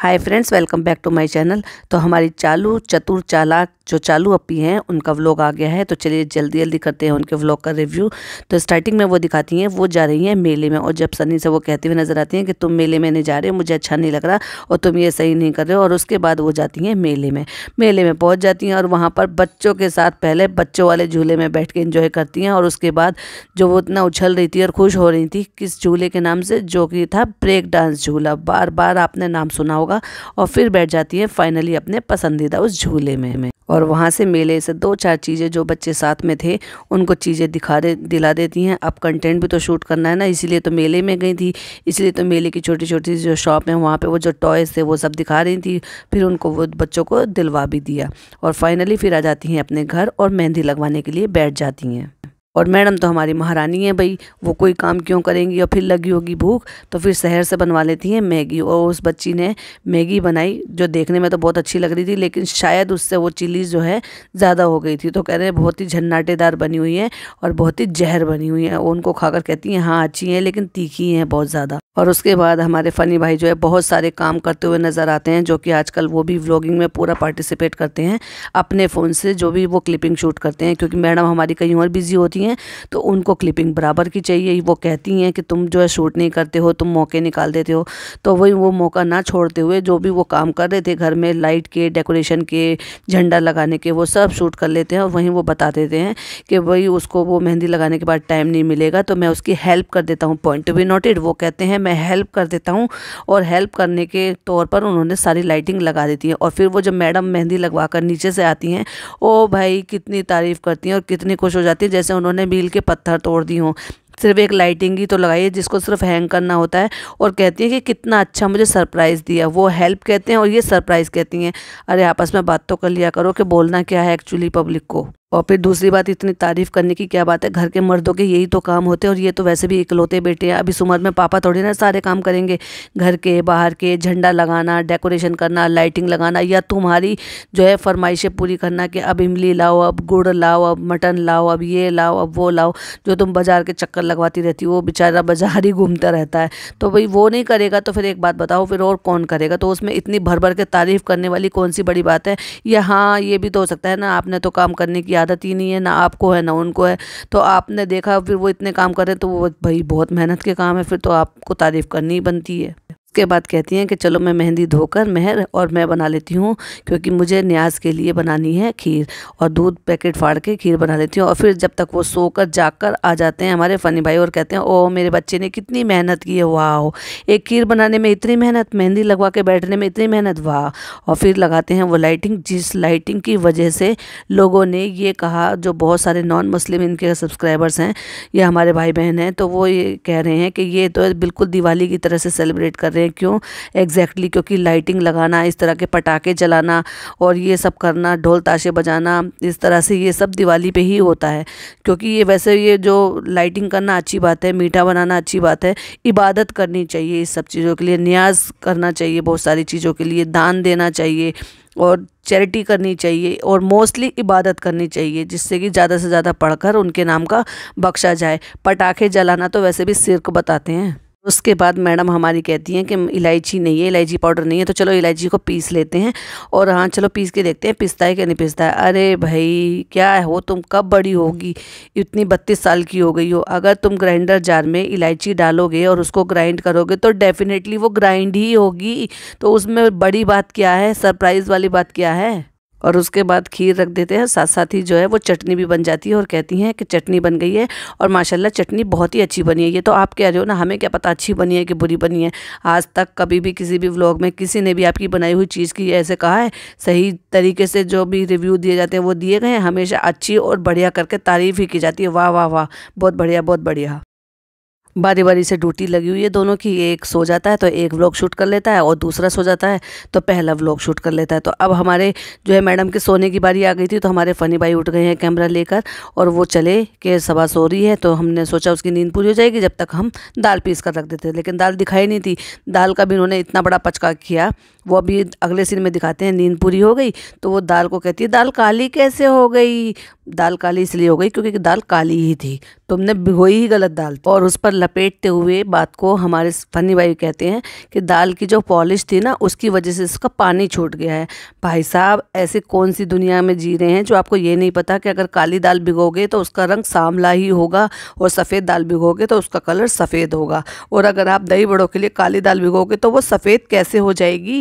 hi friends welcome back to my channel तो हमारी चालू चतुर चालाक जो चालू अपी हैं उनका व्लॉग आ गया है तो चलिए जल्दी जल्दी करते हैं उनके व्लॉग का रिव्यू तो स्टार्टिंग में वो दिखाती हैं वो जा रही हैं मेले में और जब सनी से वो कहती हुई नज़र आती हैं कि तुम मेले में नहीं जा रहे हो मुझे अच्छा नहीं लग रहा और तुम ये सही नहीं कर रहे हो और उसके बाद वो जाती हैं मेले में मेले में पहुँच जाती हैं और वहाँ पर बच्चों के साथ पहले बच्चों वाले झूले में बैठ के इन्जॉय करती हैं और उसके बाद जो वो इतना उछल रही थी और खुश हो रही थी किस झूले के नाम से जो कि था ब्रेक डांस झूला बार बार आपने नाम सुना होगा और फिर बैठ जाती है फाइनली अपने पसंदीदा उस झूले में और वहाँ से मेले से दो चार चीज़ें जो बच्चे साथ में थे उनको चीज़ें दिखा दे दिला देती हैं अब कंटेंट भी तो शूट करना है ना इसीलिए तो मेले में गई थी इसलिए तो मेले की छोटी छोटी जो शॉप है वहाँ पे वो जो टॉयज़ थे वो सब दिखा रही थी फिर उनको वो बच्चों को दिलवा भी दिया और फाइनली फिर आ जाती हैं अपने घर और मेहंदी लगवाने के लिए बैठ जाती हैं और मैडम तो हमारी महारानी है भाई वो कोई काम क्यों करेंगी और फिर लगी होगी भूख तो फिर शहर से बनवा लेती हैं मैगी और उस बच्ची ने मैगी बनाई जो देखने में तो बहुत अच्छी लग रही थी लेकिन शायद उससे वो चिलीज़ जो है ज़्यादा हो गई थी तो कह रहे हैं बहुत ही झन्नाटेदार बनी हुई है और बहुत ही जहर बनी हुई है उनको खाकर कहती हैं हाँ अच्छी हैं लेकिन तीखी हैं बहुत ज़्यादा और उसके बाद हमारे फ़नी भाई जो है बहुत सारे काम करते हुए नज़र आते हैं जो कि आजकल वो भी व्लॉगिंग में पूरा पार्टिसिपेट करते हैं अपने फ़ोन से जो भी वो क्लिपिंग शूट करते हैं क्योंकि मैडम हमारी कहीं और बिज़ी होती हैं तो उनको क्लिपिंग बराबर की चाहिए वो कहती हैं कि तुम जो है शूट नहीं करते हो तुम मौके निकाल देते हो तो वही वो मौका ना छोड़ते हुए जो भी वो काम कर रहे थे घर में लाइट के डेकोरेशन के झंडा लगाने के वो सब शूट कर लेते हैं और वहीं वो बता देते हैं कि भाई उसको वो मेहंदी लगाने के बाद टाइम नहीं मिलेगा तो मैं उसकी हेल्प कर देता हूँ पॉइंट टू बी नोटेड वो कहते हैं मैं हेल्प कर देता हूँ और हेल्प करने के तौर पर उन्होंने सारी लाइटिंग लगा देती है और फिर वो जब मैडम मेहंदी लगवा कर नीचे से आती हैं ओ भाई कितनी तारीफ़ करती हैं और कितनी खुश हो जाती है जैसे उन्होंने मील के पत्थर तोड़ दी हों सिर्फ एक लाइटिंग ही तो लगाई है जिसको सिर्फ हैंग करना होता है और कहती हैं कि कितना अच्छा मुझे सरप्राइज़ दिया वो हेल्प कहते हैं और ये सरप्राइज़ कहती हैं अरे आपस में बात तो कर लिया करो कि बोलना क्या है एक्चुअली पब्लिक को और फिर दूसरी बात इतनी तारीफ़ करने की क्या बात है घर के मर्दों के यही तो काम होते हैं और ये तो वैसे भी इकलौते बेटे हैं अभी सुमर उम्र में पापा थोड़ी ना सारे काम करेंगे घर के बाहर के झंडा लगाना डेकोरेशन करना लाइटिंग लगाना या तुम्हारी जो है फरमाइशें पूरी करना कि अब इमली लाओ अब गुड़ लाओ अब मटन लाओ अब ये लाओ अब वो लाओ जो तुम बाज़ार के चक्कर लगवाती रहती हो वो बेचारा बाज़ार ही घूमता रहता है तो भाई वो नहीं करेगा तो फिर एक बात बताओ फिर और कौन करेगा तो उसमें इतनी भर भर के तारीफ़ करने वाली कौन सी बड़ी बात है या हाँ ये भी तो हो सकता है ना आपने तो काम करने की आदत ही नहीं है ना आपको है ना उनको है तो आपने देखा फिर वो इतने काम करें तो वो भाई बहुत मेहनत के काम है फिर तो आपको तारीफ़ करनी ही बनती है उसके बाद कहती हैं कि चलो मैं मेहंदी धोकर महर और मैं बना लेती हूँ क्योंकि मुझे न्याज के लिए बनानी है खीर और दूध पैकेट फाड़ के खीर बना लेती हूँ और फिर जब तक वो सोकर जाकर आ जाते हैं हमारे फ़नी भाई और कहते हैं ओ मेरे बच्चे ने कितनी मेहनत की है वाह एक खीर बनाने में इतनी मेहनत मेहंदी लगवा के बैठने में इतनी मेहनत वाह और फिर लगाते हैं वो लाइटिंग जिस लाइटिंग की वजह से लोगों ने ये कहा जो बहुत सारे नॉन मुस्लिम इनके सब्सक्राइबर्स हैं या हमारे भाई बहन हैं तो वो ये कह रहे हैं कि ये तो बिल्कुल दिवाली की तरह से सेलिब्रेट कर रहे हैं हैं क्यों एग्जैक्टली exactly, क्योंकि लाइटिंग लगाना इस तरह के पटाखे जलाना और ये सब करना ढोल ताशे बजाना इस तरह से ये सब दिवाली पे ही होता है क्योंकि ये वैसे ये जो लाइटिंग करना अच्छी बात है मीठा बनाना अच्छी बात है इबादत करनी चाहिए इस सब चीज़ों के लिए न्याज करना चाहिए बहुत सारी चीज़ों के लिए दान देना चाहिए और चैरिटी करनी चाहिए और मोस्टली इबादत करनी चाहिए जिससे कि ज़्यादा से ज़्यादा पढ़कर उनके नाम का बख्शा जाए पटाखे जलाना तो वैसे भी सिर्क बताते हैं उसके बाद मैडम हमारी कहती हैं कि इलायची नहीं है इलायची पाउडर नहीं है तो चलो इलायची को पीस लेते हैं और हाँ चलो पीस के देखते हैं पिसता है कि नहीं पिसता है अरे भाई क्या हो तुम कब बड़ी होगी इतनी बत्तीस साल की हो गई हो अगर तुम ग्राइंडर जार में इलायची डालोगे और उसको ग्राइंड करोगे तो डेफिनेटली वो ग्राइंड ही होगी तो उसमें बड़ी बात क्या है सरप्राइज़ वाली बात क्या है और उसके बाद खीर रख देते हैं साथ साथ ही जो है वो चटनी भी बन जाती है और कहती हैं कि चटनी बन गई है और माशाल्लाह चटनी बहुत ही अच्छी बनी है ये तो आप कह रहे हो ना हमें क्या पता अच्छी बनी है कि बुरी बनी है आज तक कभी भी किसी भी व्लॉग में किसी ने भी आपकी बनाई हुई चीज़ की ऐसे कहा है सही तरीके से जो भी रिव्यू दिए जाते हैं वो दिए गए हैं हमेशा अच्छी और बढ़िया करके तारीफ़ ही की जाती है वाह वाह वाह बहुत बढ़िया बहुत बढ़िया बारी बारी से ड्यूटी लगी हुई है दोनों की एक सो जाता है तो एक व्लॉग शूट कर लेता है और दूसरा सो जाता है तो पहला व्लॉग शूट कर लेता है तो अब हमारे जो है मैडम के सोने की बारी आ गई थी तो हमारे फ़नी भाई उठ गए हैं कैमरा लेकर और वो चले कि सवा सो रही है तो हमने सोचा उसकी नींद पूरी हो जाएगी जब तक हम दाल पीस कर रख देते लेकिन दाल दिखाई नहीं थी दाल का भी उन्होंने इतना बड़ा पचका किया वो अभी अगले सीन में दिखाते हैं नींद पूरी हो गई तो वो दाल को कहती है दाल काली कैसे हो गई दाल काली इसलिए हो गई क्योंकि दाल काली ही थी तुमने तो भिगोई ही गलत दाल और उस पर लपेटते हुए बात को हमारे फनी भाई कहते हैं कि दाल की जो पॉलिश थी ना उसकी वजह से उसका पानी छूट गया है भाई साहब ऐसे कौन सी दुनिया में जी रहे हैं जो आपको ये नहीं पता कि अगर काली दाल भिगोगे तो उसका रंग सांवला ही होगा और सफ़ेद दाल भिगोगे तो उसका कलर सफ़ेद होगा और अगर आप दही बड़ों के लिए काली दाल भिगोगे तो वो सफ़ेद कैसे हो जाएगी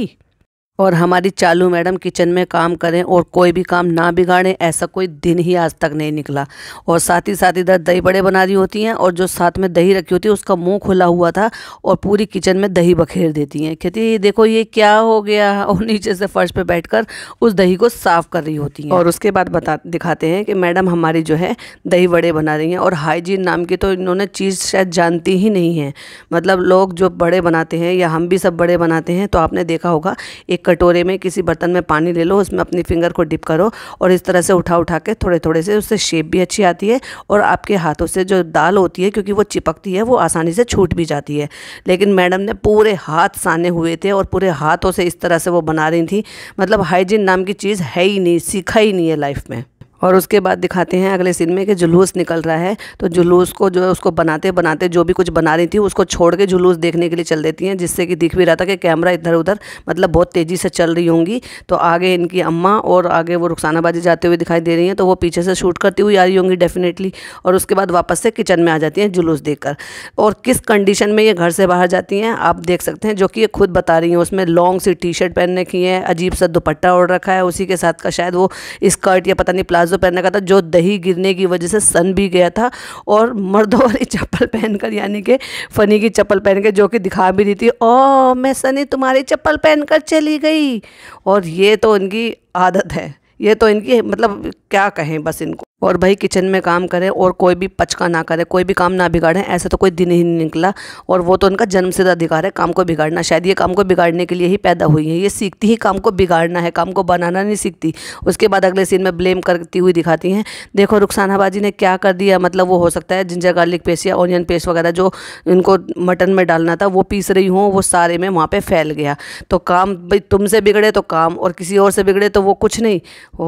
और हमारी चालू मैडम किचन में काम करें और कोई भी काम ना बिगाड़ें ऐसा कोई दिन ही आज तक नहीं निकला और साथ ही साथ इधर दही बड़े बना रही होती हैं और जो साथ में दही रखी होती है उसका मुंह खुला हुआ था और पूरी किचन में दही बखेर देती हैं कहती देखो ये क्या हो गया और नीचे से फर्श पर बैठ कर उस दही को साफ़ कर रही होती हैं और उसके बाद बता दिखाते हैं कि मैडम हमारी जो है दही बड़े बना रही हैं और हाइजीन नाम की तो इन्होंने चीज़ शायद जानती ही नहीं है मतलब लोग जो बड़े बनाते हैं या हम भी सब बड़े बनाते हैं तो आपने देखा होगा एक कटोरे में किसी बर्तन में पानी ले लो उसमें अपनी फिंगर को डिप करो और इस तरह से उठा उठा के थोड़े थोड़े से उससे शेप भी अच्छी आती है और आपके हाथों से जो दाल होती है क्योंकि वो चिपकती है वो आसानी से छूट भी जाती है लेकिन मैडम ने पूरे हाथ साने हुए थे और पूरे हाथों से इस तरह से वो बना रही थी मतलब हाइजीन नाम की चीज़ है ही नहीं सीखा ही नहीं है लाइफ में और उसके बाद दिखाते हैं अगले सीन में कि जुलूस निकल रहा है तो जुलूस को जो है उसको बनाते बनाते जो भी कुछ बना रही थी उसको छोड़ के जुलूस देखने के लिए चल देती हैं जिससे कि दिख भी रहा था कि कैमरा इधर उधर मतलब बहुत तेज़ी से चल रही होंगी तो आगे इनकी अम्मा और आगे वो रुखसानाबाजी जाते हुए दिखाई दे रही हैं तो वो पीछे से शूट करती हुई आ रही होंगी डेफिनेटली और उसके बाद वापस से किचन में आ जाती हैं जुलूस देख और किस कंडीशन में ये घर से बाहर जाती हैं आप देख सकते हैं जो कि ये खुद बता रही हैं उसमें लॉन्ग सी टी शर्ट पहन रखी है अजीब सा दुपट्टा ओढ़ रखा है उसी के साथ का शायद वो स्कर्ट या पता नहीं प्लाजो पहन रखा था जो दही गिरने की वजह से सन भी गया था और मर्दों वाली चप्पल पहनकर यानी कि फनी की चप्पल पहन के जो कि दिखा भी रही थी ओ मैं सनी तुम्हारी चप्पल पहनकर चली गई और ये तो उनकी आदत है ये तो इनकी मतलब क्या कहें बस इनको और भाई किचन में काम करें और कोई भी पचका ना करे कोई भी काम ना बिगाड़े ऐसा तो कोई दिन ही नहीं निकला और वो तो उनका जन्म से अधिकार है काम को बिगाड़ना शायद ये काम को बिगाड़ने के लिए ही पैदा हुई है ये सीखती ही काम को बिगाड़ना है काम को बनाना नहीं सीखती उसके बाद अगले सीन में ब्लेम करती हुई दिखाती हैं देखो रुखसानाबाजी ने क्या कर दिया मतलब वो हो सकता है जिंजर गार्लिक पेस्ट या ऑनियन पेस्ट वगैरह जो इनको मटन में डालना था वो पीस रही हूँ वो सारे में वहाँ पर फैल गया तो काम भाई तुमसे बिगड़े तो काम और किसी और से बिगड़े तो वो कुछ नहीं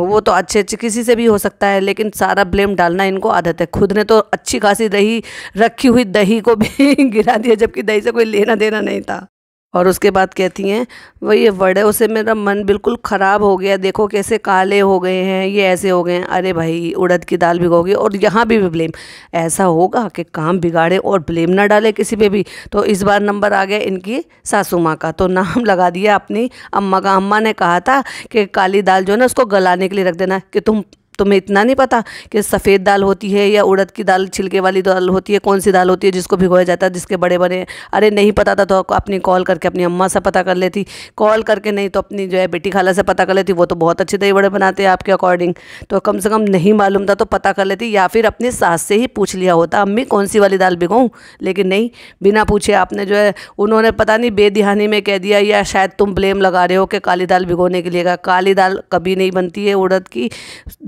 वो तो अच्छे अच्छे किसी से भी हो सकता है लेकिन सारा ब्लेम डालना इनको आदत है खुद ने तो अच्छी खासी दही रखी हुई दही को भी गिरा दिया जबकि दही से कोई लेना देना नहीं था और उसके बाद कहती हैं वही ये वड़े से मेरा मन बिल्कुल ख़राब हो गया देखो कैसे काले हो गए हैं ये ऐसे हो गए हैं अरे भाई उड़द की दाल भिगोगी और यहाँ भी, भी ब्लेम ऐसा होगा कि काम बिगाड़े और ब्लेम ना डाले किसी पे भी तो इस बार नंबर आ गया इनकी सासू माँ का तो नाम लगा दिया अपनी अम्मा का अम्मा ने कहा था कि काली दाल जो है ना उसको गलाने के लिए रख देना कि तुम तुम्हें इतना नहीं पता कि सफ़ेद दाल होती है या उड़द की दाल छिलके वाली दाल होती है कौन सी दाल होती है जिसको भिगोया जाता है जिसके बड़े बड़े अरे नहीं पता था तो अपनी कॉल करके अपनी अम्मा से पता कर लेती कॉल करके नहीं तो अपनी जो है बेटी खाला से पता कर लेती वो तो बहुत अच्छे दही बड़े बनाते हैं आपके अकॉर्डिंग तो कम से कम नहीं मालूम था तो पता कर लेती या फिर अपनी सास से ही पूछ लिया होता अम्मी कौन सी वाली दाल भिगोऊँ लेकिन नहीं बिना पूछे आपने जो है उन्होंने पता नहीं बेदिहानी में कह दिया या शायद तुम ब्लेम लगा रहे हो कि काली दाल भिगोने के लिए काली दाल कभी नहीं बनती है उड़द की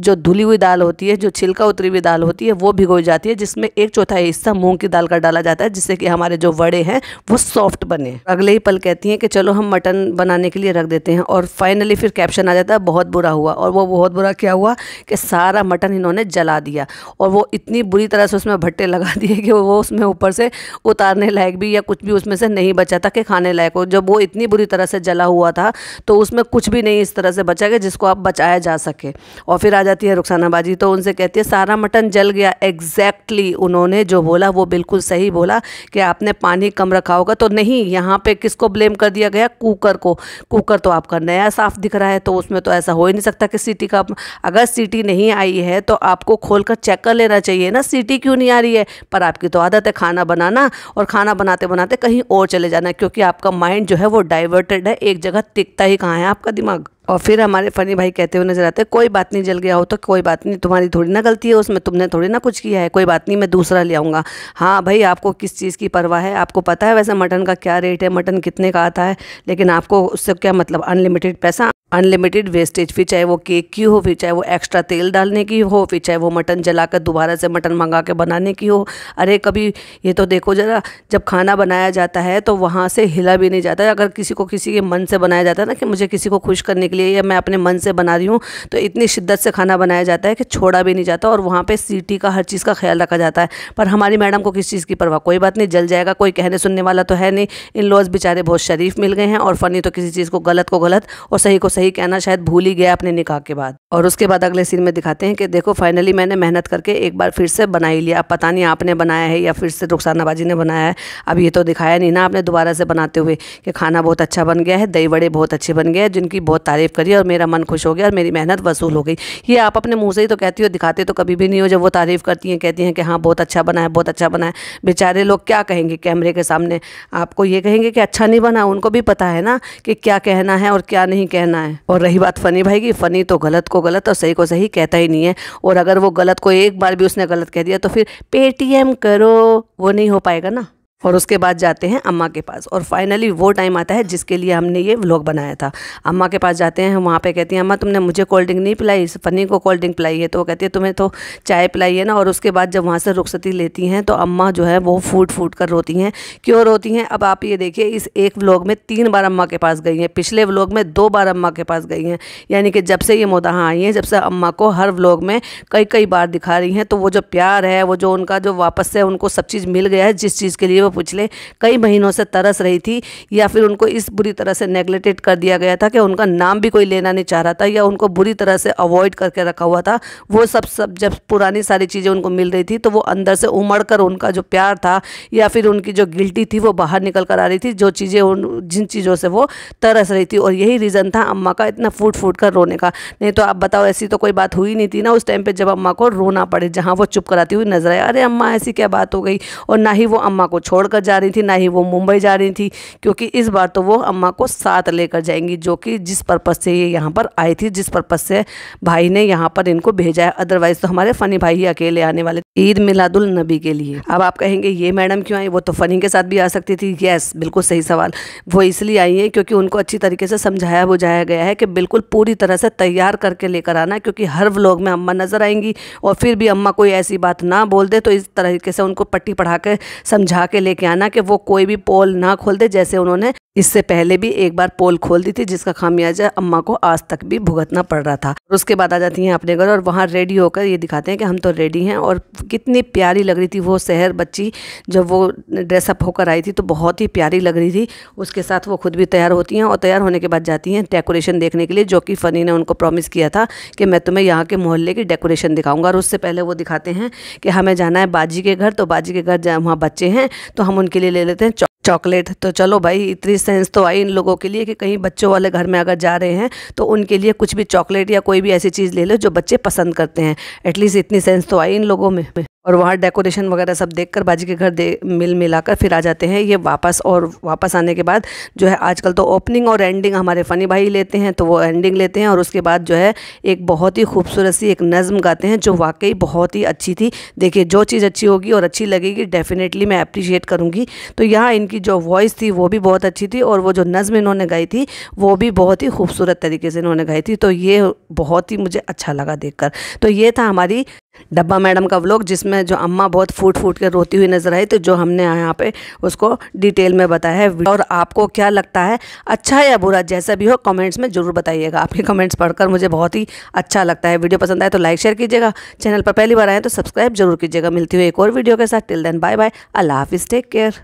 जो धुली हुई दाल होती है जो छिलका उतरी हुई दाल होती है वो भिगोई जाती है जिसमें एक चौथाई हिस्सा मूंग की दाल का डाला जाता है जिससे कि हमारे जो वड़े हैं वो सॉफ्ट बने अगले ही पल कहती हैं कि चलो हम मटन बनाने के लिए रख देते हैं और फाइनली फिर कैप्शन आ जाता है बहुत बुरा हुआ और वो बहुत बुरा क्या हुआ कि सारा मटन इन्होंने जला दिया और वो इतनी बुरी तरह से उसमें भट्टे लगा दिए कि वो उसमें ऊपर से उतारने लायक भी या कुछ भी उसमें से नहीं बचा था कि खाने लायक हो जब वो इतनी बुरी तरह से जला हुआ था तो उसमें कुछ भी नहीं इस तरह से बचा गया जिसको आप बचाया जा सके और फिर आ जाती है है रुखसाना बाजी तो उनसे कहती है सारा मटन जल गया एग्जैक्टली उन्होंने जो बोला वो बिल्कुल सही बोला कि आपने पानी कम रखा होगा तो नहीं यहाँ पे किसको ब्लेम कर दिया गया कुकर को कुकर तो आपका नया साफ दिख रहा है तो उसमें तो ऐसा हो ही नहीं सकता कि सीटी का अगर सीटी नहीं आई है तो आपको खोल कर चेक कर लेना चाहिए ना सीटी क्यों नहीं आ रही है पर आपकी तो आदत है खाना बनाना और खाना बनाते बनाते कहीं और चले जाना क्योंकि आपका माइंड जो है वो डाइवर्टेड है एक जगह टिकता ही कहाँ है आपका दिमाग और फिर हमारे फ़नी भाई कहते हुए नज़र आते कोई बात नहीं जल गया हो तो कोई बात नहीं तुम्हारी थोड़ी ना गलती है उसमें तुमने थोड़ी ना कुछ किया है कोई बात नहीं मैं दूसरा ले आऊँगा हाँ भाई आपको किस चीज़ की परवाह है आपको पता है वैसे मटन का क्या रेट है मटन कितने का आता है लेकिन आपको उससे क्या मतलब अनलिमिटेड पैसा अनलिमिटेड वेस्टेज फिर चाहे वो केक की हो फिर चाहे वो एक्स्ट्रा तेल डालने की हो फिर चाहे वो मटन जलाकर दोबारा से मटन मंगा के बनाने की हो अरे कभी ये तो देखो ज़रा जब खाना बनाया जाता है तो वहाँ से हिला भी नहीं जाता अगर किसी को किसी के मन से बनाया जाता है ना कि मुझे किसी को खुश करने के लिए या मैं अपने मन से बना रही हूँ तो इतनी शिद्दत से खाना बनाया जाता है कि छोड़ा भी नहीं जाता और वहाँ पर सीटी का हर चीज़ का ख्याल रखा जाता है पर हमारी मैडम को किस चीज़ की परवाह कोई बात नहीं जल जाएगा कोई कहने सुनने वाला तो है नहीं इन लॉज बेचारे बहुत शरीफ मिल गए हैं और फ़नी तो किसी चीज़ को गलत को गलत और सही को सही सही कहना शायद भूल ही गया अपने निकाह के बाद और उसके बाद अगले सीन में दिखाते हैं कि देखो फाइनली मैंने मेहनत करके एक बार फिर से बना ही लिया पता नहीं आपने बनाया है या फिर से रुखसानाबाजी ने बनाया है अब ये तो दिखाया नहीं ना आपने दोबारा से बनाते हुए कि खाना बहुत अच्छा बन गया है दही बड़े बहुत अच्छे बन गए हैं जिनकी बहुत तारीफ़ करी और मेरा मन खुश हो गया और मेरी मेहनत वसूल हो गई ये आप अपने मुँह से ही तो कहती हो दिखाते तो कभी भी नहीं हो जब वो तारीफ़ करती हैं कहती हैं कि हाँ बहुत अच्छा बना है बहुत अच्छा बना है बेचारे लोग क्या कहेंगे कैमरे के सामने आपको ये कहेंगे कि अच्छा नहीं बना उनको भी पता है ना कि क्या कहना है और क्या नहीं कहना है और रही बात फ़नी भाई की फ़नी तो गलत को गलत और सही को सही कहता ही नहीं है और अगर वो गलत को एक बार भी उसने गलत कह दिया तो फिर पेटीएम करो वो नहीं हो पाएगा ना और उसके बाद जाते हैं अम्मा के पास और फाइनली वो टाइम आता है जिसके लिए हमने ये व्लॉग बनाया था अम्मा के पास जाते हैं वहाँ पे कहती हैं अम्मा तुमने मुझे कोल्ड ड्रिंक नहीं पिलाई फनी को कोल्ड ड्रिंक पिलाई है तो वो कहती है तुम्हें तो चाय पिलाई है ना और उसके बाद जब वहाँ से रुखसती लेती हैं तो अम्मा जो है वो फूट फूट कर रोती हैं क्यों रोती हैं अब आप ये देखिए इस एक व्लॉग में तीन बार अम्मा के पास गई हैं पिछले व्लॉग में दो बार अम्मा के पास गई हैं यानी कि जब से ये मोदाहा आई हैं जब से अम्मा को हर व्लॉग में कई कई बार दिखा रही हैं तो वो जो प्यार है वो जो उनका जो वापस से उनको सब चीज़ मिल गया है जिस चीज़ के लिए वो पिछले कई महीनों से तरस रही थी या फिर उनको इस बुरी तरह से नेग्लेटेड कर दिया गया था कि उनका नाम भी कोई लेना नहीं चाह रहा था या उनको बुरी तरह से अवॉइड करके रखा हुआ था वो सब सब जब पुरानी सारी चीज़ें उनको मिल रही थी तो वो अंदर से उमड़ कर उनका जो प्यार था या फिर उनकी जो गिल्टी थी वो बाहर निकल कर आ रही थी जो चीज़ें उन जिन चीज़ों से वो तरस रही थी और यही रीज़न था अम्मा का इतना फूट फूट कर रोने का नहीं तो आप बताओ ऐसी तो कोई बात हुई नहीं थी ना उस टाइम पर जब अम्मा को रोना पड़े जहाँ वो चुप कराती हुई नजर आए अरे अम्मा ऐसी क्या बात हो गई और ना ही वो अम्मा को छोड़ छोड़कर जा रही थी ना ही वो मुंबई जा रही थी क्योंकि इस बार तो वो अम्मा को साथ लेकर जाएंगी जो कि जिस पर्पज़ से ये यहाँ पर आई थी जिस पर्पज़ से भाई ने यहाँ पर इनको भेजा है अदरवाइज़ तो हमारे फ़नी भाई अकेले आने वाले ईद मिलादुल नबी के लिए अब आप कहेंगे ये मैडम क्यों आई वो तो फ़नी के साथ भी आ सकती थी यस बिल्कुल सही सवाल वो इसलिए आई है क्योंकि उनको अच्छी तरीके से समझाया बुझाया गया है कि बिल्कुल पूरी तरह से तैयार करके लेकर आना क्योंकि हर व्लॉग में अम्मा नज़र आएंगी और फिर भी अम्मा कोई ऐसी बात ना बोल दे तो इस तरीके से उनको पट्टी पढ़ा के समझा के ले लेके आना कि वो कोई भी पोल ना खोल दे जैसे उन्होंने इससे पहले भी एक बार पोल खोल दी थी जिसका खामियाजा अम्मा को आज तक भी भुगतना पड़ रहा था और उसके बाद आ जाती हैं अपने घर और वहाँ रेडी होकर ये दिखाते हैं कि हम तो रेडी हैं और कितनी प्यारी लग रही थी वो शहर बच्ची जब वो ड्रेसअप होकर आई थी तो बहुत ही प्यारी लग रही थी उसके साथ वो खुद भी तैयार होती हैं और तैयार होने के बाद जाती हैं डेकोरेशन देखने के लिए जो कि फ़नी ने उनको प्रॉमिस किया था कि मैं तुम्हें यहाँ के मोहल्ले की डेकोरेशन दिखाऊँगा और उससे पहले वो दिखाते हैं कि हमें जाना है बाजी के घर तो बाजी के घर वहाँ बच्चे हैं तो हम उनके लिए ले लेते हैं चॉकलेट तो चलो भाई इतनी सेंस तो आई इन लोगों के लिए कि कहीं बच्चों वाले घर में अगर जा रहे हैं तो उनके लिए कुछ भी चॉकलेट या कोई भी ऐसी चीज़ ले लो जो बच्चे पसंद करते हैं एटलीस्ट इतनी सेंस तो आई इन लोगों में और वहाँ डेकोरेशन वगैरह सब देखकर बाजी के घर दे मिल मिलाकर फिर आ जाते हैं ये वापस और वापस आने के बाद जो है आजकल तो ओपनिंग और एंडिंग हमारे फ़नी भाई लेते हैं तो वो एंडिंग लेते हैं और उसके बाद जो है एक बहुत ही खूबसूरत सी एक नज़म गाते हैं जो वाकई बहुत ही अच्छी थी देखिए जो चीज़ अच्छी होगी और अच्छी लगेगी डेफ़िनेटली मैं अप्रिशिएट करूँगी तो यहाँ इनकी जो वॉइस थी वो भी बहुत अच्छी थी और वो जो नज़म इन्होंने गाई थी वो भी बहुत ही खूबसूरत तरीके से इन्होंने गाई थी तो ये बहुत ही मुझे अच्छा लगा देख तो ये था हमारी डब्बा मैडम का व्लॉग जिसमें जो अम्मा बहुत फूट फूट के रोती हुई नज़र आई तो जो हमने यहाँ पे उसको डिटेल में बताया है और आपको क्या लगता है अच्छा या बुरा जैसा भी हो कमेंट्स में ज़रूर बताइएगा आपके कमेंट्स पढ़कर मुझे बहुत ही अच्छा लगता है वीडियो पसंद आए तो लाइक शेयर कीजिएगा चैनल पर पहली बार आए तो सब्सक्राइब जरूर कीजिएगा मिलती हुई एक और वीडियो के साथ टिल देन बाय बाय अल्लाह हाफिज़ टेक केयर